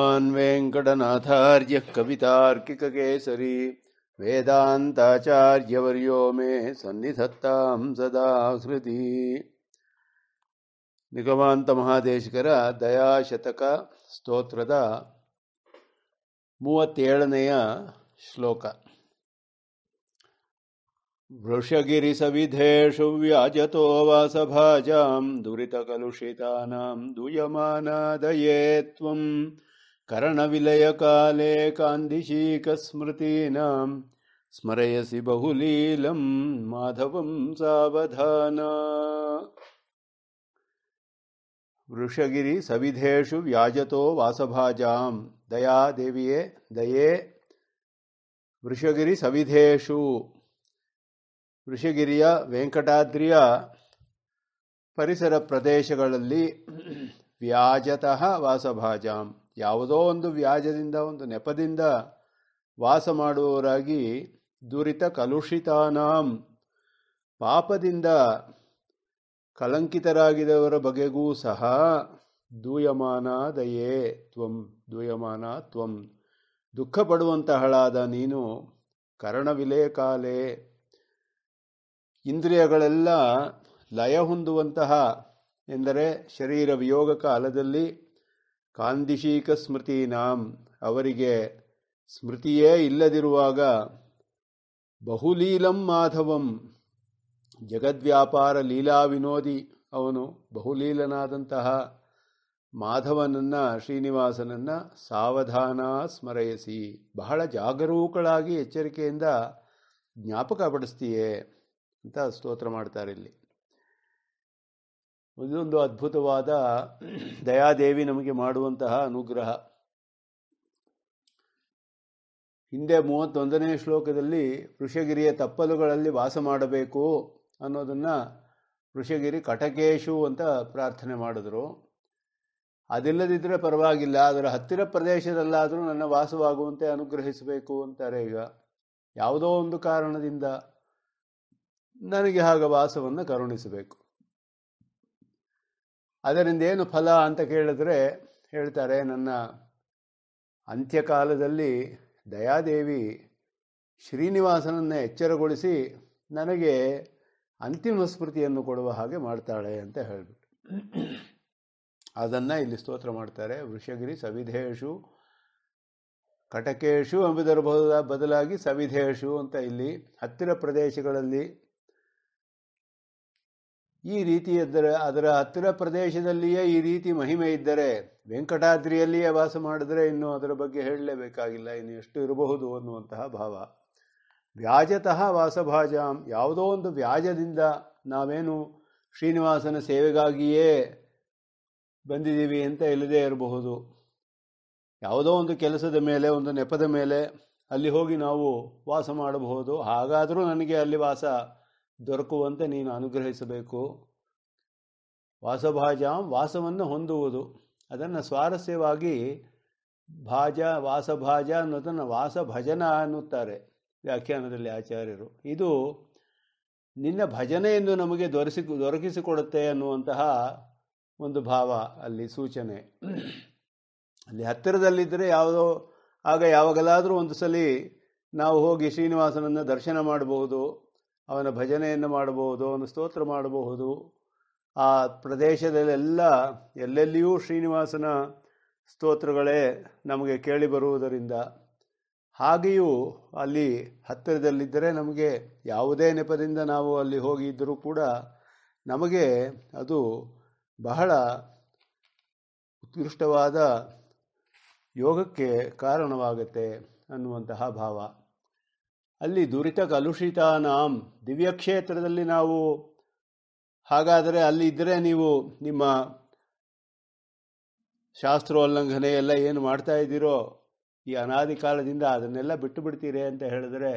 भगवान वेंकटनाथार्य कविताकिक केसरी मे सन्निधत्ता सदाहृति निगमांत महादेशकर दयाशतक स्तोत्रद श्लोक वृषगिरिसविधेषु व्याजतो वासभाजां दुरितकलुषितानां दूयमानादये त्वम् करणविलयकाले कान्दिशीकस्मृतीनां ಸ್ಮರಯಸಿ ಬಹುಲೀಲಂ ಮಾಧವಂ ಸಾವಧಾನ ವೃಷಗಿರಿ ಸವಿಧೇಷು ವ್ಯಾಜತೋ ವಾಸಭಾಜಾಂ ದಯಾ ದೇವಿಯೇ ದಯೇ ವೃಷಗಿರಿ ಸವಿಧೇಷು ವೃಷಗಿರಿಯ ವೆಂಕಟಾದ್ರಿಯ ಪರಿಸರ ಪ್ರದೇಶಗಳಲ್ಲಿ ವ್ಯಾಜತಃ ವಾಸಭಾಜಾಂ ಯಾವುದೋ ಒಂದು ವ್ಯಾಜದಿಂದ ಒಂದು ನೆಪದಿಂದ ವಾಸ ಮಾಡುವವರಾಗಿ ದುರಿತ ಕಲುಷಿತಾನಾಂ ಪಾಪದಿಂದ ಕಲಂಕಿತರಾಗಿದವರ ಬಗೆಗೂ ಸಹ ದೂಯಮಾನ ದಯೇ ತ್ವಂ ದೂಯಮಾನ ತ್ವಂ ದುಃಖ ಪಡುವಂತಹಳಾದ ನೀನು ಕರಣವಿಲೇ ಕಾಲೇ ಇಂದ್ರಿಯಗಳೆಲ್ಲ ಲಯ ಹೊಂದುವಂತಹ ಎಂದರೆ ಶರೀರ ವಿಯೋಗ ಕಾಲದಲ್ಲಿ ಕಾಂದಿಶೀಕ ಸ್ಮೃತೀನಾಂ ಅವರಿಗೆ ಸ್ಮೃತಿಯೇ ಇಲ್ಲದಿರುವಾಗ ಬಹುಲೀಲಂ ಮಾಧವಂ ಜಗದ್ವ್ಯಾಪಾರ ಲೀಲಾ ವಿನೋದಿ ಅವನು ಬಹುಲೀಲನಾದಂತಹ ಮಾಧವನನ್ನು ಶ್ರೀನಿವಾಸನನ್ನು ಸಾವಧಾನ ಸ್ಮರಯಸಿ ಬಹಳ ಜಾಗರೂಕಳಾಗಿ ಎಚ್ಚರಿಕೆಯಿಂದ ಜ್ಞಾಪಕ ಪಡಿಸ್ತೀಯೇ ಅಂತ ಸ್ತೋತ್ರ ಮಾಡ್ತಾರೆ ಇಲ್ಲಿ ಇದೊಂದು ಅದ್ಭುತವಾದ ದಯಾದೇವಿ ನಮಗೆ ಮಾಡುವಂತಹ ಅನುಗ್ರಹ ಹಿಂದೆ ಮೂವತ್ತೊಂದನೇ ಶ್ಲೋಕದಲ್ಲಿ ಋಷಗಿರಿಯ ತಪ್ಪಲುಗಳಲ್ಲಿ ವಾಸ ಮಾಡಬೇಕು ಅನ್ನೋದನ್ನು ಋಷಗಿರಿ ಕಟಕೇಶು ಅಂತ ಪ್ರಾರ್ಥನೆ ಮಾಡಿದ್ರು ಅದಿಲ್ಲದಿದ್ದರೆ ಪರವಾಗಿಲ್ಲ ಅದರ ಹತ್ತಿರ ಪ್ರದೇಶದಲ್ಲಾದರೂ ನನ್ನ ವಾಸವಾಗುವಂತೆ ಅನುಗ್ರಹಿಸಬೇಕು ಅಂತಾರೆ ಈಗ ಯಾವುದೋ ಒಂದು ಕಾರಣದಿಂದ ನನಗೆ ಆಗ ವಾಸವನ್ನು ಕರುಣಿಸಬೇಕು ಅದರಿಂದ ಏನು ಫಲ ಅಂತ ಕೇಳಿದ್ರೆ ಹೇಳ್ತಾರೆ ನನ್ನ ಅಂತ್ಯಕಾಲದಲ್ಲಿ ದಯಾದೇವಿ ಶ್ರೀನಿವಾಸನನ್ನು ಎಚ್ಚರಗೊಳಿಸಿ ನನಗೆ ಅಂತಿಮ ಸ್ಮೃತಿಯನ್ನು ಕೊಡುವ ಹಾಗೆ ಮಾಡ್ತಾಳೆ ಅಂತ ಹೇಳಿಬಿಟ್ಟು ಅದನ್ನು ಇಲ್ಲಿ ಸ್ತೋತ್ರ ಮಾಡ್ತಾರೆ ವೃಷಗಿರಿ ಸವಿಧೇಶು ಕಟಕೇಶು ಎಂಬುದರ ಬದಲಾಗಿ ಸವಿಧೇಶು ಅಂತ ಇಲ್ಲಿ ಹತ್ತಿರ ಪ್ರದೇಶಗಳಲ್ಲಿ ಈ ರೀತಿ ಇದ್ದರೆ ಅದರ ಹತ್ತಿರ ಪ್ರದೇಶದಲ್ಲಿಯೇ ಈ ರೀತಿ ಮಹಿಮೆ ಇದ್ದರೆ ವೆಂಕಟಾದ್ರಿಯಲ್ಲಿಯೇ ವಾಸ ಮಾಡಿದ್ರೆ ಇನ್ನು ಅದರ ಬಗ್ಗೆ ಹೇಳಲೇಬೇಕಾಗಿಲ್ಲ ಇನ್ನು ಎಷ್ಟು ಇರಬಹುದು ಅನ್ನುವಂತಹ ಭಾವ ವ್ಯಾಜತಃ ವಾಸಭಾಜಾಂ ಯಾವುದೋ ಒಂದು ವ್ಯಾಜದಿಂದ ನಾವೇನು ಶ್ರೀನಿವಾಸನ ಸೇವೆಗಾಗಿಯೇ ಬಂದಿದ್ದೀವಿ ಅಂತ ಇಲ್ಲದೇ ಇರಬಹುದು ಯಾವುದೋ ಒಂದು ಕೆಲಸದ ಮೇಲೆ ಒಂದು ನೆಪದ ಮೇಲೆ ಅಲ್ಲಿ ಹೋಗಿ ನಾವು ವಾಸ ಮಾಡಬಹುದು ಹಾಗಾದರೂ ನನಗೆ ಅಲ್ಲಿ ವಾಸ ದೊರಕುವಂತೆ ನೀನು ಅನುಗ್ರಹಿಸಬೇಕು ವಾಸಭಾಜಾಂ ವಾಸವನ್ನು ಹೊಂದುವುದು ಅದನ್ನು ಸ್ವಾರಸ್ಯವಾಗಿ ಭಾಜ ವಾಸಭಾಜ ಅನ್ನೋದನ್ನು ವಾಸಭಜನ ಅನ್ನುತ್ತಾರೆ ವ್ಯಾಖ್ಯಾನದಲ್ಲಿ ಆಚಾರ್ಯರು ಇದು ನಿನ್ನ ಎಂದು ನಮಗೆ ದೊರಸಿ ದೊರಕಿಸಿಕೊಡುತ್ತೆ ಅನ್ನುವಂತಹ ಒಂದು ಭಾವ ಅಲ್ಲಿ ಸೂಚನೆ ಅಲ್ಲಿ ಹತ್ತಿರದಲ್ಲಿದ್ದರೆ ಯಾವುದೋ ಆಗ ಯಾವಾಗಲಾದರೂ ಒಂದು ಸಲ ನಾವು ಹೋಗಿ ಶ್ರೀನಿವಾಸನನ್ನು ದರ್ಶನ ಮಾಡಬಹುದು ಅವನ ಭಜನೆಯನ್ನು ಮಾಡಬಹುದು ಅವನ ಸ್ತೋತ್ರ ಮಾಡಬಹುದು ಆ ಪ್ರದೇಶದಲ್ಲೆಲ್ಲ ಎಲ್ಲೆಲ್ಲಿಯೂ ಶ್ರೀನಿವಾಸನ ಸ್ತೋತ್ರಗಳೇ ನಮಗೆ ಕೇಳಿ ಬರುವುದರಿಂದ ಹಾಗೆಯೂ ಅಲ್ಲಿ ಹತ್ತಿರದಲ್ಲಿದ್ದರೆ ನಮಗೆ ಯಾವುದೇ ನೆಪದಿಂದ ನಾವು ಅಲ್ಲಿ ಹೋಗಿದ್ದರೂ ಕೂಡ ನಮಗೆ ಅದು ಬಹಳ ಉತ್ಕೃಷ್ಟವಾದ ಯೋಗಕ್ಕೆ ಕಾರಣವಾಗುತ್ತೆ ಅನ್ನುವಂತಹ ಭಾವ ಅಲ್ಲಿ ದುರಿತ ಕಲುಷಿತಾನಾಂ ದಿವ್ಯಕ್ಷೇತ್ರದಲ್ಲಿ ನಾವು ಹಾಗಾದರೆ ಅಲ್ಲಿ ಇದ್ದರೆ ನೀವು ನಿಮ್ಮ ಶಾಸ್ತ್ರೋಲ್ಲಂಘನೆ ಎಲ್ಲ ಏನು ಮಾಡ್ತಾ ಇದ್ದೀರೋ ಈ ಅನಾದಿ ಕಾಲದಿಂದ ಅದನ್ನೆಲ್ಲ ಬಿಟ್ಟು ಬಿಡ್ತೀರಿ ಅಂತ ಹೇಳಿದ್ರೆ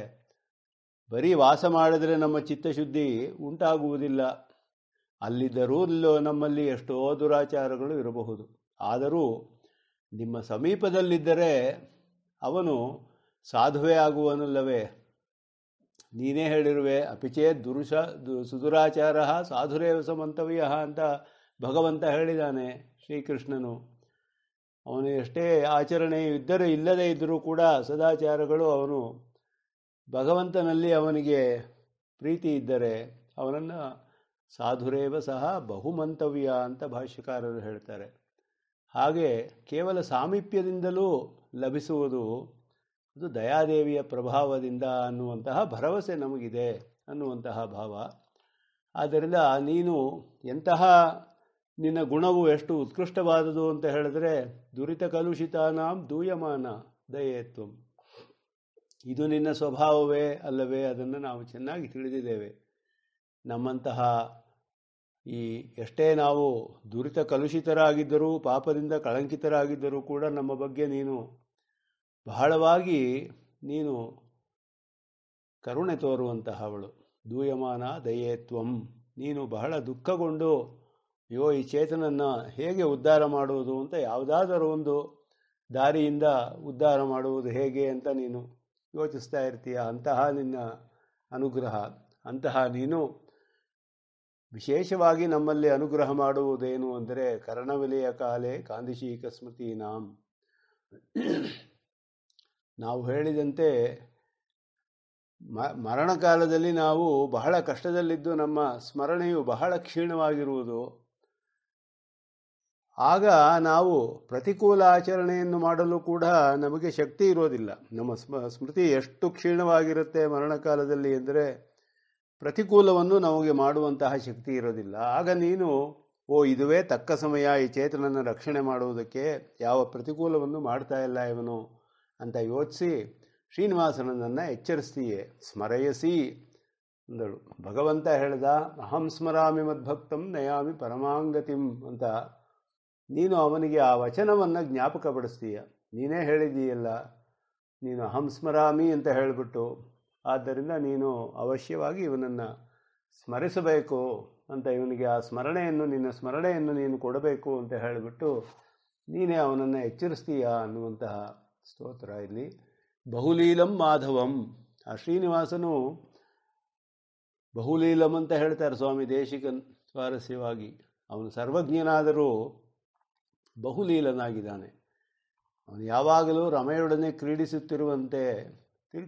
ಬರೀ ವಾಸ ಮಾಡಿದ್ರೆ ನಮ್ಮ ಚಿತ್ತಶುದ್ಧಿ ಉಂಟಾಗುವುದಿಲ್ಲ ಅಲ್ಲಿದ್ದರೂ ನಮ್ಮಲ್ಲಿ ಎಷ್ಟೋ ದುರಾಚಾರಗಳು ಇರಬಹುದು ಆದರೂ ನಿಮ್ಮ ಸಮೀಪದಲ್ಲಿದ್ದರೆ ಅವನು ಸಾಧುವೆ ಆಗುವನಲ್ಲವೇ ನೀನೇ ಹೇಳಿರುವೆ ಅಪಿಚೇ ದುರುಷ ದು ಸಾಧುರೇವ ಸಮಂತವ್ಯ ಅಂತ ಭಗವಂತ ಹೇಳಿದ್ದಾನೆ ಶ್ರೀಕೃಷ್ಣನು ಅವನು ಎಷ್ಟೇ ಆಚರಣೆ ಇದ್ದರೂ ಇಲ್ಲದೇ ಇದ್ದರೂ ಕೂಡ ಸದಾಚಾರಗಳು ಅವನು ಭಗವಂತನಲ್ಲಿ ಅವನಿಗೆ ಪ್ರೀತಿ ಇದ್ದರೆ ಅವನನ್ನು ಸಾಧುರೇವ ಸಹ ಬಹುಮಂತವ್ಯ ಅಂತ ಭಾಷ್ಯಕಾರರು ಹೇಳ್ತಾರೆ ಹಾಗೆ ಕೇವಲ ಸಾಮೀಪ್ಯದಿಂದಲೂ ಲಭಿಸುವುದು ಅದು ದಯಾದೇವಿಯ ಪ್ರಭಾವದಿಂದ ಅನ್ನುವಂತಹ ಭರವಸೆ ನಮಗಿದೆ ಅನ್ನುವಂತಹ ಭಾವ ಆದ್ದರಿಂದ ನೀನು ಎಂತಹ ನಿನ್ನ ಗುಣವು ಎಷ್ಟು ಉತ್ಕೃಷ್ಟವಾದುದು ಅಂತ ಹೇಳಿದ್ರೆ ದುರಿತ ಕಲುಷಿತಾನಾಂ ದೂಯಮಾನ ದಯೇತ್ವಂ ಇದು ನಿನ್ನ ಸ್ವಭಾವವೇ ಅಲ್ಲವೇ ಅದನ್ನು ನಾವು ಚೆನ್ನಾಗಿ ತಿಳಿದಿದ್ದೇವೆ ನಮ್ಮಂತಹ ಈ ಎಷ್ಟೇ ನಾವು ದುರಿತ ಕಲುಷಿತರಾಗಿದ್ದರೂ ಪಾಪದಿಂದ ಕಳಂಕಿತರಾಗಿದ್ದರೂ ಕೂಡ ನಮ್ಮ ಬಗ್ಗೆ ನೀನು ಬಹಳವಾಗಿ ನೀನು ಕರುಣೆ ತೋರುವಂತಹವಳು ದೂಯಮಾನ ದಯೇತ್ವಂ ನೀನು ಬಹಳ ದುಃಖಗೊಂಡು ಅಯ್ಯೋ ಈ ಚೇತನನ್ನು ಹೇಗೆ ಉದ್ಧಾರ ಮಾಡುವುದು ಅಂತ ಯಾವುದಾದರೂ ಒಂದು ದಾರಿಯಿಂದ ಉದ್ಧಾರ ಮಾಡುವುದು ಹೇಗೆ ಅಂತ ನೀನು ಯೋಚಿಸ್ತಾ ಇರ್ತೀಯ ಅಂತಹ ನಿನ್ನ ಅನುಗ್ರಹ ಅಂತಹ ನೀನು ವಿಶೇಷವಾಗಿ ನಮ್ಮಲ್ಲಿ ಅನುಗ್ರಹ ಮಾಡುವುದೇನು ಅಂದರೆ ಕರಣವಿಲೆಯ ಕಾಲೇ ಕಾಂದಿಶೀಕ ಸ್ಮೃತೀನಾಂ ನಾವು ಹೇಳಿದಂತೆ ಮ ಮರಣಕಾಲದಲ್ಲಿ ನಾವು ಬಹಳ ಕಷ್ಟದಲ್ಲಿದ್ದು ನಮ್ಮ ಸ್ಮರಣೆಯು ಬಹಳ ಕ್ಷೀಣವಾಗಿರುವುದು ಆಗ ನಾವು ಪ್ರತಿಕೂಲ ಆಚರಣೆಯನ್ನು ಮಾಡಲು ಕೂಡ ನಮಗೆ ಶಕ್ತಿ ಇರೋದಿಲ್ಲ ನಮ್ಮ ಸ್ಮೃತಿ ಎಷ್ಟು ಕ್ಷೀಣವಾಗಿರುತ್ತೆ ಮರಣಕಾಲದಲ್ಲಿ ಎಂದರೆ ಪ್ರತಿಕೂಲವನ್ನು ನಮಗೆ ಮಾಡುವಂತಹ ಶಕ್ತಿ ಇರೋದಿಲ್ಲ ಆಗ ನೀನು ಓ ಇದುವೇ ತಕ್ಕ ಸಮಯ ಈ ಚೇತನನ್ನು ರಕ್ಷಣೆ ಮಾಡುವುದಕ್ಕೆ ಯಾವ ಪ್ರತಿಕೂಲವನ್ನು ಮಾಡ್ತಾ ಇಲ್ಲ ಇವನು ಅಂತ ಯೋಚಿಸಿ ಶ್ರೀನಿವಾಸನನ್ನು ಎಚ್ಚರಿಸ್ತೀಯೆ ಸ್ಮರಯಸಿ ಅಂದಳು ಭಗವಂತ ಹೇಳ್ದ ಅಹಂ ಸ್ಮರಾಮಿ ಮದ್ಭಕ್ತಂ ನಯಾಮಿ ಪರಮಾಂಗತಿಂ ಅಂತ ನೀನು ಅವನಿಗೆ ಆ ವಚನವನ್ನು ಜ್ಞಾಪಕಪಡಿಸ್ತೀಯ ನೀನೇ ಹೇಳಿದೀಯಲ್ಲ ನೀನು ಅಹಂ ಸ್ಮರಾಮಿ ಅಂತ ಹೇಳಿಬಿಟ್ಟು ಆದ್ದರಿಂದ ನೀನು ಅವಶ್ಯವಾಗಿ ಇವನನ್ನು ಸ್ಮರಿಸಬೇಕು ಅಂತ ಇವನಿಗೆ ಆ ಸ್ಮರಣೆಯನ್ನು ನಿನ್ನ ಸ್ಮರಣೆಯನ್ನು ನೀನು ಕೊಡಬೇಕು ಅಂತ ಹೇಳಿಬಿಟ್ಟು ನೀನೇ ಅವನನ್ನು ಎಚ್ಚರಿಸ್ತೀಯಾ ಅನ್ನುವಂತಹ ಸ್ತೋತ್ರ ಇಲ್ಲಿ ಬಹುಲೀಲಂ ಮಾಧವಂ ಆ ಶ್ರೀನಿವಾಸನು ಬಹುಲೀಲಂ ಅಂತ ಹೇಳ್ತಾರೆ ಸ್ವಾಮಿ ದೇಶಿಕನ್ ಸ್ವಾರಸ್ಯವಾಗಿ ಅವನು ಸರ್ವಜ್ಞನಾದರೂ ಬಹುಲೀಲನಾಗಿದ್ದಾನೆ ಅವನು ಯಾವಾಗಲೂ ರಮೆಯೊಡನೆ ಕ್ರೀಡಿಸುತ್ತಿರುವಂತೆ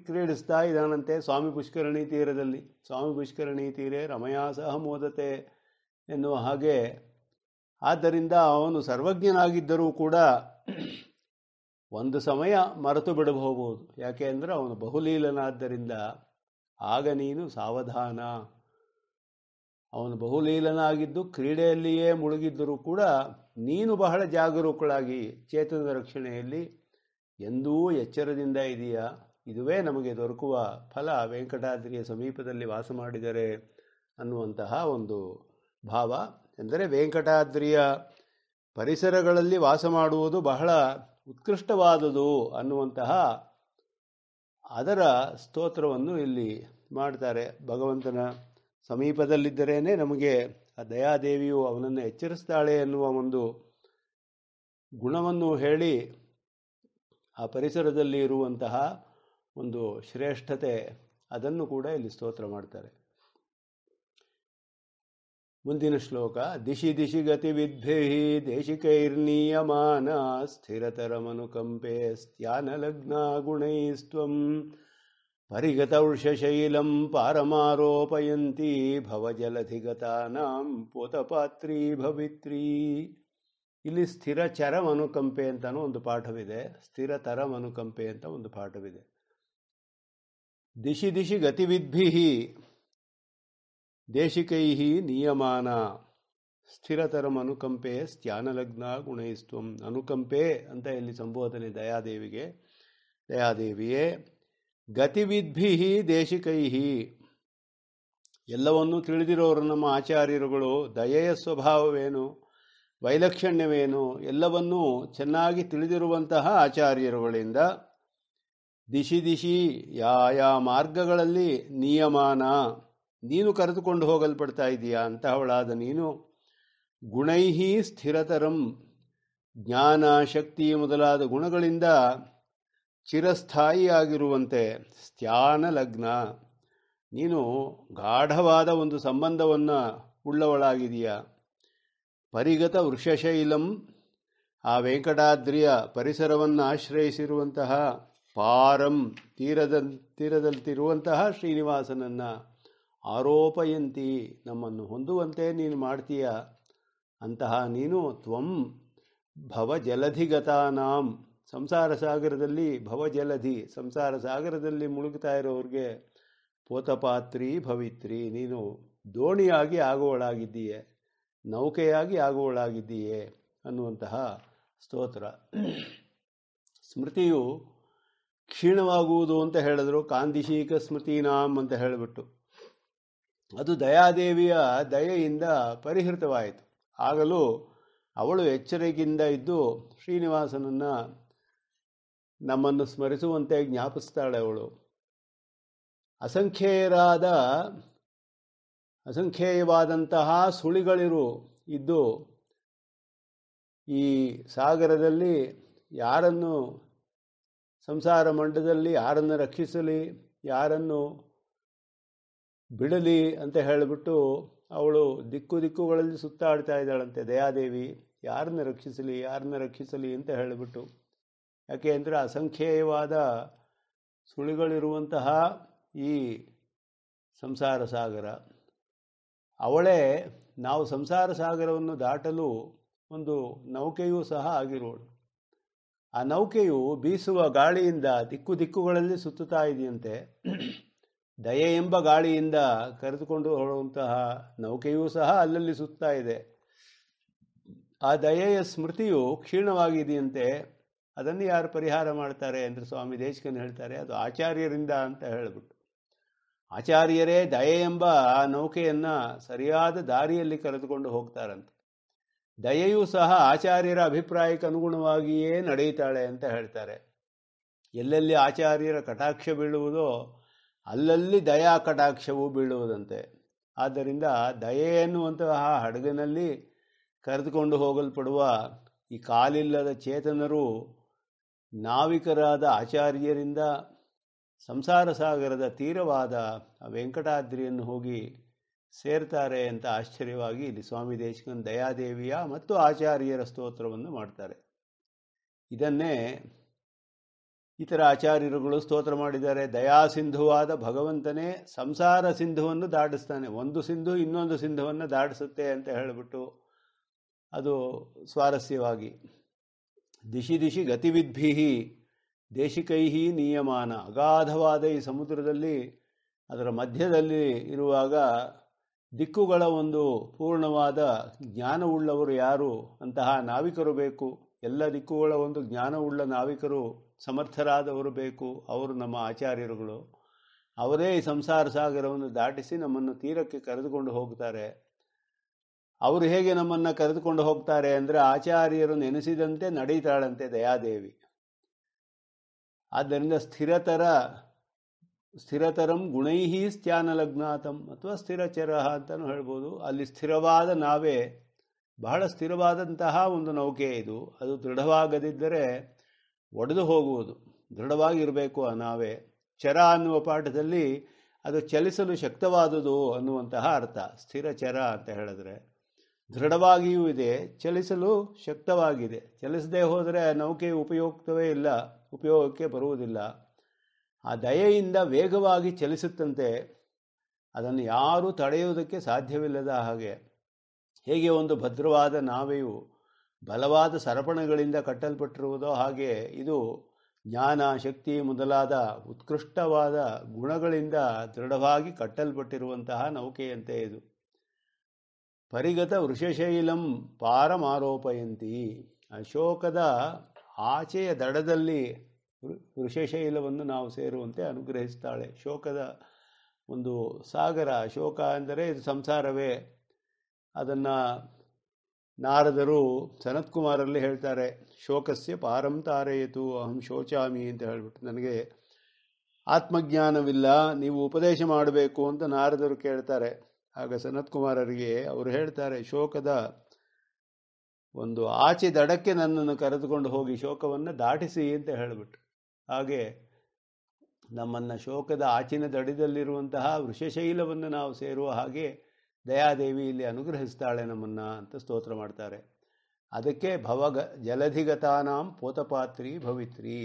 ಕ್ರೀಡಿಸ್ತಾ ಇದ್ದಾನಂತೆ ಸ್ವಾಮಿ ಪುಷ್ಕರಣಿ ತೀರದಲ್ಲಿ ಸ್ವಾಮಿ ಪುಷ್ಕರಣಿ ತೀರೆ ರಮಯ ಸಹ ಮೋದತೆ ಎನ್ನುವ ಹಾಗೆ ಆದ್ದರಿಂದ ಅವನು ಸರ್ವಜ್ಞನಾಗಿದ್ದರೂ ಕೂಡ ಒಂದು ಸಮಯ ಮರೆತು ಬಿಡಬಹುದು ಯಾಕೆ ಅಂದರೆ ಅವನು ಬಹುಲೀಲನಾದ್ದರಿಂದ ಆಗ ನೀನು ಸಾವಧಾನ ಅವನು ಬಹುಲೀಲನಾಗಿದ್ದು ಕ್ರೀಡೆಯಲ್ಲಿಯೇ ಮುಳುಗಿದ್ದರೂ ಕೂಡ ನೀನು ಬಹಳ ಜಾಗರೂಕಳಾಗಿ ಚೇತನದ ರಕ್ಷಣೆಯಲ್ಲಿ ಎಂದೂ ಎಚ್ಚರದಿಂದ ಇದೆಯಾ ಇದುವೇ ನಮಗೆ ದೊರಕುವ ಫಲ ವೆಂಕಟಾದ್ರಿಯ ಸಮೀಪದಲ್ಲಿ ವಾಸ ಮಾಡಿದರೆ ಅನ್ನುವಂತಹ ಒಂದು ಭಾವ ಎಂದರೆ ವೆಂಕಟಾದ್ರಿಯ ಪರಿಸರಗಳಲ್ಲಿ ವಾಸ ಮಾಡುವುದು ಬಹಳ ಉತ್ಕೃಷ್ಟವಾದುದು ಅನ್ನುವಂತಹ ಅದರ ಸ್ತೋತ್ರವನ್ನು ಇಲ್ಲಿ ಮಾಡ್ತಾರೆ ಭಗವಂತನ ಸಮೀಪದಲ್ಲಿದ್ದರೇನೆ ನಮಗೆ ಆ ದಯಾದೇವಿಯು ಅವನನ್ನು ಎಚ್ಚರಿಸ್ತಾಳೆ ಎನ್ನುವ ಒಂದು ಗುಣವನ್ನು ಹೇಳಿ ಆ ಪರಿಸರದಲ್ಲಿ ಇರುವಂತಹ ಒಂದು ಶ್ರೇಷ್ಠತೆ ಅದನ್ನು ಕೂಡ ಇಲ್ಲಿ ಸ್ತೋತ್ರ ಮಾಡ್ತಾರೆ ಮುಂದಿನ ಶ್ಲೋಕ ದಿಶಿ ದಿಶಿ ಗತಿ ವಿದ್ಧಿ ದೇಶಿಕೈರ್ನೀಯಮಾನ ಸ್ಥಿರತರಮನುಕಂಪೆ ಸ್ಥ್ಯಾನಲಗ್ನ ಗುಣೈಸ್ತ್ವಂ ಪರಿಗತೌಷಶೈಲಂ ಪಾರಮಾರೋಪಯಂತಿ ಭವಜಲಧಿಗತಾನಾಂ ಪೋತಪಾತ್ರಿ ಭವಿತ್ರಿ ಇಲ್ಲಿ ಸ್ಥಿರ ಚರಮನುಕಂಪೆ ಅಂತಾನು ಒಂದು ಪಾಠವಿದೆ ಸ್ಥಿರ ಅಂತ ಒಂದು ಪಾಠವಿದೆ ದಿಶಿ ದಿಶಿ ಗತಿವಿದ್ಭಿ ದೇಶಿಕೈಹಿ ನಿಯಮಾನ ಸ್ಥಿರತರಂ ಸ್ಥ್ಯಾನಲಗ್ನ ಗುಣಯಿಸ್ತು ಅನುಕಂಪೆ ಅಂತ ಇಲ್ಲಿ ಸಂಬೋಧನೆ ದಯಾದೇವಿಗೆ ದಯಾದೇವಿಯೇ ಗತಿವಿದ್ಭಿ ದೇಶಿಕೈಹಿ ಎಲ್ಲವನ್ನೂ ತಿಳಿದಿರೋರು ನಮ್ಮ ಆಚಾರ್ಯರುಗಳು ದಯೆಯ ಸ್ವಭಾವವೇನು ವೈಲಕ್ಷಣ್ಯವೇನು ಎಲ್ಲವನ್ನೂ ಚೆನ್ನಾಗಿ ತಿಳಿದಿರುವಂತಹ ಆಚಾರ್ಯರುಗಳಿಂದ ದಿಶಿ ದಿಶಿ ಯಾ ಯಾ ಮಾರ್ಗಗಳಲ್ಲಿ ನಿಯಮಾನ ನೀನು ಕರೆದುಕೊಂಡು ಹೋಗಲ್ಪಡ್ತಾ ಇದೀಯಾ ಅಂತಹವಳಾದ ನೀನು ಗುಣೈಹಿ ಸ್ಥಿರತರಂ ಜ್ಞಾನ ಶಕ್ತಿ ಮೊದಲಾದ ಗುಣಗಳಿಂದ ಚಿರಸ್ಥಾಯಿಯಾಗಿರುವಂತೆ ಸ್ಥಾನ ಲಗ್ನ ನೀನು ಗಾಢವಾದ ಒಂದು ಸಂಬಂಧವನ್ನು ಉಳ್ಳವಳಾಗಿದೆಯಾ ಪರಿಗತ ವೃಷಶೈಲಂ ಆ ವೆಂಕಟಾದ್ರಿಯ ಪರಿಸರವನ್ನು ಆಶ್ರಯಿಸಿರುವಂತಹ ಪಾರಂ ತೀರದ ತೀರದಲ್ಲಿರುವಂತಹ ಶ್ರೀನಿವಾಸನನ್ನು ಆರೋಪಯಂತಿ ನಮ್ಮನ್ನು ಹೊಂದುವಂತೆ ನೀನು ಮಾಡ್ತೀಯ ಅಂತಹ ನೀನು ತ್ವಂ ಭವಜಲಧಿಗತಾನಾಂ ಸಂಸಾರ ಸಾಗರದಲ್ಲಿ ಭವಜಲಧಿ ಸಂಸಾರ ಸಾಗರದಲ್ಲಿ ಮುಳುಗ್ತಾ ಇರೋರಿಗೆ ಪೋತಪಾತ್ರಿ ಭವಿತ್ರಿ ನೀನು ದೋಣಿಯಾಗಿ ಆಗುವಳಾಗಿದ್ದೀಯೆ ನೌಕೆಯಾಗಿ ಆಗುವಳಾಗಿದ್ದೀಯೆ ಅನ್ನುವಂತಹ ಸ್ತೋತ್ರ ಸ್ಮೃತಿಯು ಕ್ಷೀಣವಾಗುವುದು ಅಂತ ಹೇಳಿದ್ರು ಕಾಂದಿಶೀಕ ನಾಮ್ ಅಂತ ಹೇಳಿಬಿಟ್ಟು ಅದು ದಯಾದೇವಿಯ ದಯೆಯಿಂದ ಪರಿಹೃತವಾಯಿತು ಆಗಲೂ ಅವಳು ಎಚ್ಚರಿಕೆಯಿಂದ ಇದ್ದು ಶ್ರೀನಿವಾಸನನ್ನು ನಮ್ಮನ್ನು ಸ್ಮರಿಸುವಂತೆ ಜ್ಞಾಪಿಸ್ತಾಳೆ ಅವಳು ಅಸಂಖ್ಯೆಯರಾದ ಅಸಂಖ್ಯೇಯವಾದಂತಹ ಸುಳಿಗಳಿರು ಇದ್ದು ಈ ಸಾಗರದಲ್ಲಿ ಯಾರನ್ನು ಸಂಸಾರ ಮಂಡದಲ್ಲಿ ಯಾರನ್ನು ರಕ್ಷಿಸಲಿ ಯಾರನ್ನು ಬಿಡಲಿ ಅಂತ ಹೇಳಿಬಿಟ್ಟು ಅವಳು ದಿಕ್ಕು ದಿಕ್ಕುಗಳಲ್ಲಿ ಸುತ್ತಾಡ್ತಾ ಇದ್ದಾಳಂತೆ ದಯಾದೇವಿ ಯಾರನ್ನ ರಕ್ಷಿಸಲಿ ಯಾರನ್ನ ರಕ್ಷಿಸಲಿ ಅಂತ ಹೇಳಿಬಿಟ್ಟು ಯಾಕೆ ಅಂದರೆ ಅಸಂಖ್ಯೇಯವಾದ ಸುಳಿಗಳಿರುವಂತಹ ಈ ಸಂಸಾರ ಸಾಗರ ಅವಳೇ ನಾವು ಸಂಸಾರ ಸಾಗರವನ್ನು ದಾಟಲು ಒಂದು ನೌಕೆಯೂ ಸಹ ಆಗಿರೋಳು ಆ ನೌಕೆಯು ಬೀಸುವ ಗಾಳಿಯಿಂದ ದಿಕ್ಕು ದಿಕ್ಕುಗಳಲ್ಲಿ ಸುತ್ತುತ್ತಾ ಇದೆಯಂತೆ ದಯೆ ಎಂಬ ಗಾಳಿಯಿಂದ ಕರೆದುಕೊಂಡು ಹೋಗುವಂತಹ ನೌಕೆಯೂ ಸಹ ಅಲ್ಲಲ್ಲಿ ಸುತ್ತಾ ಇದೆ ಆ ದಯೆಯ ಸ್ಮೃತಿಯು ಕ್ಷೀಣವಾಗಿದೆಯಂತೆ ಅದನ್ನು ಯಾರು ಪರಿಹಾರ ಮಾಡ್ತಾರೆ ಅಂದರೆ ಸ್ವಾಮಿ ದೇಶಕನ್ ಹೇಳ್ತಾರೆ ಅದು ಆಚಾರ್ಯರಿಂದ ಅಂತ ಹೇಳಿಬಿಟ್ಟು ಆಚಾರ್ಯರೇ ದಯೆ ಎಂಬ ಆ ನೌಕೆಯನ್ನು ಸರಿಯಾದ ದಾರಿಯಲ್ಲಿ ಕರೆದುಕೊಂಡು ಹೋಗ್ತಾರಂತೆ ದಯೆಯೂ ಸಹ ಆಚಾರ್ಯರ ಅಭಿಪ್ರಾಯಕ್ಕೆ ಅನುಗುಣವಾಗಿಯೇ ನಡೆಯುತ್ತಾಳೆ ಅಂತ ಹೇಳ್ತಾರೆ ಎಲ್ಲೆಲ್ಲಿ ಆಚಾರ್ಯರ ಕಟಾಕ್ಷ ಬೀಳುವುದೋ ಅಲ್ಲಲ್ಲಿ ದಯಾ ಕಟಾಕ್ಷವು ಬೀಳುವುದಂತೆ ಆದ್ದರಿಂದ ದಯೆ ಎನ್ನುವಂತಹ ಹಡಗಿನಲ್ಲಿ ಕರೆದುಕೊಂಡು ಹೋಗಲ್ಪಡುವ ಈ ಕಾಲಿಲ್ಲದ ಚೇತನರು ನಾವಿಕರಾದ ಆಚಾರ್ಯರಿಂದ ಸಂಸಾರ ಸಾಗರದ ತೀರವಾದ ವೆಂಕಟಾದ್ರಿಯನ್ನು ಹೋಗಿ ಸೇರ್ತಾರೆ ಅಂತ ಆಶ್ಚರ್ಯವಾಗಿ ಇಲ್ಲಿ ಸ್ವಾಮಿ ದೇಶಕನ್ ದಯಾದೇವಿಯ ಮತ್ತು ಆಚಾರ್ಯರ ಸ್ತೋತ್ರವನ್ನು ಮಾಡ್ತಾರೆ ಇದನ್ನೇ ಇತರ ಆಚಾರ್ಯರುಗಳು ಸ್ತೋತ್ರ ಮಾಡಿದ್ದಾರೆ ದಯಾಸಿಂಧುವಾದ ಭಗವಂತನೇ ಸಂಸಾರ ಸಿಂಧುವನ್ನು ದಾಟಿಸ್ತಾನೆ ಒಂದು ಸಿಂಧು ಇನ್ನೊಂದು ಸಿಂಧುವನ್ನು ದಾಟಿಸುತ್ತೆ ಅಂತ ಹೇಳಿಬಿಟ್ಟು ಅದು ಸ್ವಾರಸ್ಯವಾಗಿ ದಿಶಿ ದಿಶಿ ಗತಿವಿದ್ಭೀಹಿ ದೇಶಿಕೈಹಿ ನಿಯಮಾನ ಅಗಾಧವಾದ ಈ ಸಮುದ್ರದಲ್ಲಿ ಅದರ ಮಧ್ಯದಲ್ಲಿ ಇರುವಾಗ ದಿಕ್ಕುಗಳ ಒಂದು ಪೂರ್ಣವಾದ ಜ್ಞಾನವುಳ್ಳವರು ಯಾರು ಅಂತಹ ನಾವಿಕರು ಬೇಕು ಎಲ್ಲ ದಿಕ್ಕುಗಳ ಒಂದು ಜ್ಞಾನವುಳ್ಳ ನಾವಿಕರು ಸಮರ್ಥರಾದವರು ಬೇಕು ಅವರು ನಮ್ಮ ಆಚಾರ್ಯರುಗಳು ಅವರೇ ಈ ಸಂಸಾರ ಸಾಗರವನ್ನು ದಾಟಿಸಿ ನಮ್ಮನ್ನು ತೀರಕ್ಕೆ ಕರೆದುಕೊಂಡು ಹೋಗ್ತಾರೆ ಅವರು ಹೇಗೆ ನಮ್ಮನ್ನು ಕರೆದುಕೊಂಡು ಹೋಗ್ತಾರೆ ಅಂದರೆ ಆಚಾರ್ಯರು ನೆನೆಸಿದಂತೆ ನಡೀತಾಳಂತೆ ದಯಾದೇವಿ ಆದ್ದರಿಂದ ಸ್ಥಿರತರ ಸ್ಥಿರತರಂ ಗುಣೈಹಿ ಲಗ್ನಾತಂ ಅಥವಾ ಸ್ಥಿರಚರ ಅಂತಲೂ ಹೇಳ್ಬೋದು ಅಲ್ಲಿ ಸ್ಥಿರವಾದ ನಾವೇ ಬಹಳ ಸ್ಥಿರವಾದಂತಹ ಒಂದು ನೌಕೆ ಇದು ಅದು ದೃಢವಾಗದಿದ್ದರೆ ಒಡೆದು ಹೋಗುವುದು ದೃಢವಾಗಿರಬೇಕು ನಾವೇ ಚರ ಅನ್ನುವ ಪಾಠದಲ್ಲಿ ಅದು ಚಲಿಸಲು ಶಕ್ತವಾದುದು ಅನ್ನುವಂತಹ ಅರ್ಥ ಸ್ಥಿರ ಚರ ಅಂತ ಹೇಳಿದ್ರೆ ದೃಢವಾಗಿಯೂ ಇದೆ ಚಲಿಸಲು ಶಕ್ತವಾಗಿದೆ ಚಲಿಸದೆ ಹೋದರೆ ನೌಕೆ ಉಪಯುಕ್ತವೇ ಇಲ್ಲ ಉಪಯೋಗಕ್ಕೆ ಬರುವುದಿಲ್ಲ ಆ ದಯೆಯಿಂದ ವೇಗವಾಗಿ ಚಲಿಸುತ್ತಂತೆ ಅದನ್ನು ಯಾರೂ ತಡೆಯುವುದಕ್ಕೆ ಸಾಧ್ಯವಿಲ್ಲದ ಹಾಗೆ ಹೇಗೆ ಒಂದು ಭದ್ರವಾದ ನಾವೆಯು ಬಲವಾದ ಸರಪಣಗಳಿಂದ ಕಟ್ಟಲ್ಪಟ್ಟಿರುವುದೋ ಹಾಗೆ ಇದು ಜ್ಞಾನ ಶಕ್ತಿ ಮೊದಲಾದ ಉತ್ಕೃಷ್ಟವಾದ ಗುಣಗಳಿಂದ ದೃಢವಾಗಿ ಕಟ್ಟಲ್ಪಟ್ಟಿರುವಂತಹ ನೌಕೆಯಂತೆ ಇದು ಪರಿಗತ ವೃಷಶೈಲಂ ಪಾರಮಾರೋಪಯಂತಿ ಅಶೋಕದ ಆಚೆಯ ದಡದಲ್ಲಿ ವೃಷಶೈಲವನ್ನು ನಾವು ಸೇರುವಂತೆ ಅನುಗ್ರಹಿಸ್ತಾಳೆ ಶೋಕದ ಒಂದು ಸಾಗರ ಅಶೋಕ ಅಂದರೆ ಇದು ಸಂಸಾರವೇ ಅದನ್ನು ನಾರದರು ಕುಮಾರಲ್ಲಿ ಹೇಳ್ತಾರೆ ಶೋಕಸ್ಯ ಪಾರಂ ಅಹಂ ಶೋಚಾಮಿ ಅಂತ ಹೇಳಿಬಿಟ್ಟು ನನಗೆ ಆತ್ಮಜ್ಞಾನವಿಲ್ಲ ನೀವು ಉಪದೇಶ ಮಾಡಬೇಕು ಅಂತ ನಾರದರು ಕೇಳ್ತಾರೆ ಆಗ ಸನತ್ ಕುಮಾರರಿಗೆ ಅವರು ಹೇಳ್ತಾರೆ ಶೋಕದ ಒಂದು ಆಚೆ ದಡಕ್ಕೆ ನನ್ನನ್ನು ಕರೆದುಕೊಂಡು ಹೋಗಿ ಶೋಕವನ್ನು ದಾಟಿಸಿ ಅಂತ ಹೇಳಿಬಿಟ್ಟು ಹಾಗೆ ನಮ್ಮನ್ನು ಶೋಕದ ಆಚಿನ ದಡದಲ್ಲಿರುವಂತಹ ವೃಷಶೈಲವನ್ನು ನಾವು ಸೇರುವ ಹಾಗೆ ದಯಾದೇವಿ ಇಲ್ಲಿ ಅನುಗ್ರಹಿಸ್ತಾಳೆ ನಮ್ಮನ್ನು ಅಂತ ಸ್ತೋತ್ರ ಮಾಡ್ತಾರೆ ಅದಕ್ಕೆ ಭವಗ ಜಲಧಿಗತಾನಾಂ ಪೋತಪಾತ್ರಿ ಭವಿತ್ರಿ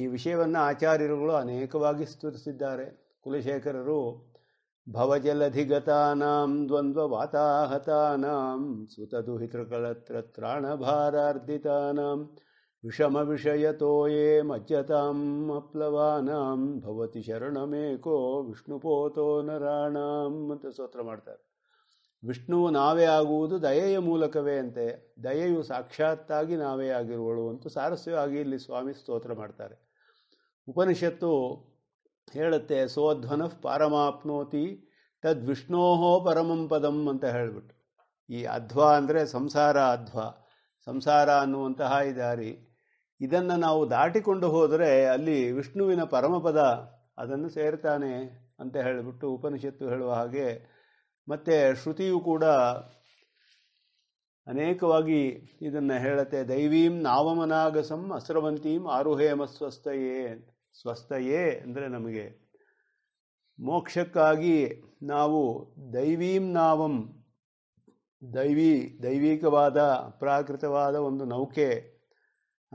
ಈ ವಿಷಯವನ್ನು ಆಚಾರ್ಯರುಗಳು ಅನೇಕವಾಗಿ ಸ್ತುರಿಸಿದ್ದಾರೆ ಕುಲಶೇಖರರು ಭವಜಲಧಿಗತಾನಾಂ ದ್ವಂದ್ವ ವಾತಾಹತಾನಾಂ ಸುತದುಹಿತೃಕಲತ್ರ ತ್ರಾಣಭಾರಾರ್ಧಿತಾನಾಂ ವಿಷಮ ये ಮಜ್ಜತಾಂ ಅಪ್ಲವಾನಾಂ ಭವತಿ ಶರಣಮೇಕೋ ವಿಷ್ಣುಪೋತೋ ನರಾಣಾಂ ಅಂತ ಸ್ತೋತ್ರ ಮಾಡ್ತಾರೆ ವಿಷ್ಣುವು ನಾವೇ ಆಗುವುದು ದಯೆಯ ಮೂಲಕವೇ ಅಂತೆ ದಯೆಯು ಸಾಕ್ಷಾತ್ತಾಗಿ ನಾವೇ ಆಗಿರುವಳು ಅಂತೂ ಸಾರಸ್ಯವಾಗಿ ಇಲ್ಲಿ ಸ್ವಾಮಿ ಸ್ತೋತ್ರ ಮಾಡ್ತಾರೆ ಉಪನಿಷತ್ತು ಹೇಳುತ್ತೆ ಸೋಧ್ವನ ಪಾರಮಾಪ್ನೋತಿ ತದ್ವಿಷ್ಣೋಹೋ ಪರಮಂ ಪದಂ ಅಂತ ಹೇಳಿಬಿಟ್ಟು ಈ ಅಧ್ವಾ ಅಂದರೆ ಸಂಸಾರ ಅಧ್ವ ಸಂಸಾರ ಅನ್ನುವಂತಹ ಈ ಇದನ್ನು ನಾವು ದಾಟಿಕೊಂಡು ಹೋದರೆ ಅಲ್ಲಿ ವಿಷ್ಣುವಿನ ಪರಮಪದ ಅದನ್ನು ಸೇರ್ತಾನೆ ಅಂತ ಹೇಳಿಬಿಟ್ಟು ಉಪನಿಷತ್ತು ಹೇಳುವ ಹಾಗೆ ಮತ್ತು ಶ್ರುತಿಯು ಕೂಡ ಅನೇಕವಾಗಿ ಇದನ್ನು ಹೇಳತ್ತೆ ದೈವೀಂ ನಾವಮನಾಗಸಂ ಅಸ್ರವಂತೀಂ ಆರುಹೇಮ ಸ್ವಸ್ಥಯೇ ಸ್ವಸ್ಥಯೇ ಅಂದರೆ ನಮಗೆ ಮೋಕ್ಷಕ್ಕಾಗಿ ನಾವು ದೈವೀಂ ನಾವಂ ದೈವಿ ದೈವಿಕವಾದ ಪ್ರಾಕೃತವಾದ ಒಂದು ನೌಕೆ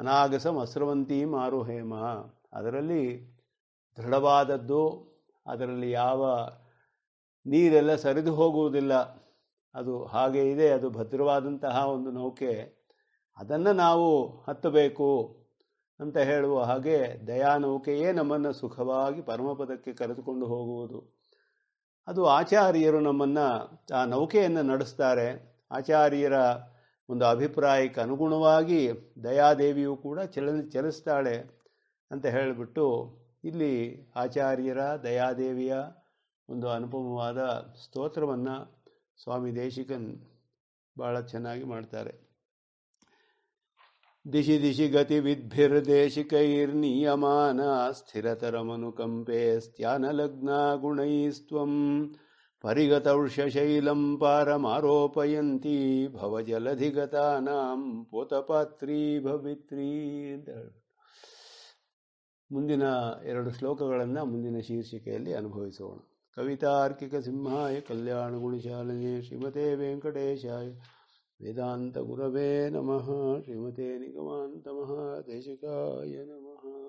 ಅನಾಗಸಂ ಮಾರು ಹೇಮ ಅದರಲ್ಲಿ ದೃಢವಾದದ್ದು ಅದರಲ್ಲಿ ಯಾವ ನೀರೆಲ್ಲ ಸರಿದು ಹೋಗುವುದಿಲ್ಲ ಅದು ಹಾಗೆ ಇದೆ ಅದು ಭದ್ರವಾದಂತಹ ಒಂದು ನೌಕೆ ಅದನ್ನು ನಾವು ಹತ್ತಬೇಕು ಅಂತ ಹೇಳುವ ಹಾಗೆ ದಯಾ ನೌಕೆಯೇ ನಮ್ಮನ್ನು ಸುಖವಾಗಿ ಪರಮಪದಕ್ಕೆ ಕರೆದುಕೊಂಡು ಹೋಗುವುದು ಅದು ಆಚಾರ್ಯರು ನಮ್ಮನ್ನು ಆ ನೌಕೆಯನ್ನು ನಡೆಸ್ತಾರೆ ಆಚಾರ್ಯರ ಒಂದು ಅಭಿಪ್ರಾಯಕ್ಕೆ ಅನುಗುಣವಾಗಿ ದಯಾದೇವಿಯು ಕೂಡ ಚಲ ಚಲಿಸ್ತಾಳೆ ಅಂತ ಹೇಳಿಬಿಟ್ಟು ಇಲ್ಲಿ ಆಚಾರ್ಯರ ದಯಾದೇವಿಯ ಒಂದು ಅನುಪಮವಾದ ಸ್ತೋತ್ರವನ್ನು ಸ್ವಾಮಿ ದೇಶಿಕನ್ ಭಾಳ ಚೆನ್ನಾಗಿ ಮಾಡ್ತಾರೆ ದಿಶಿ ದಿಶಿ ಗತಿ ಸ್ಥಿರತರ ಮನುಕಂಪೆ ಸ್ತ್ಯಾನಲಗ್ನ ಗುಣೈಸ್ತ್ವಂ परिगतौष्यशैलं पारमारोपयन्ती भवजलधिगतानां ಪೋತಪಾತ್ರಿ ಭವಿತ್ರಿ ಅಂತ ಮುಂದಿನ ಎರಡು ಶ್ಲೋಕಗಳನ್ನು ಮುಂದಿನ ಶೀರ್ಷಿಕೆಯಲ್ಲಿ ಅನುಭವಿಸೋಣ ಕವಿತಾರ್ಕಿಕ ಸಿಂಹಾಯ ಕಲ್ಯಾಣ ಗುಣಶಾಲನೆ ಶ್ರೀಮತೆ ವೆಂಕಟೇಶಾಯ ವೇದಾಂತ ಗುರವೇ ನಮಃ ಶ್ರೀಮತೆ ನಿಗಮಾಂತ ಮಹಾದೇಶಿಕಾಯ ನಮಃ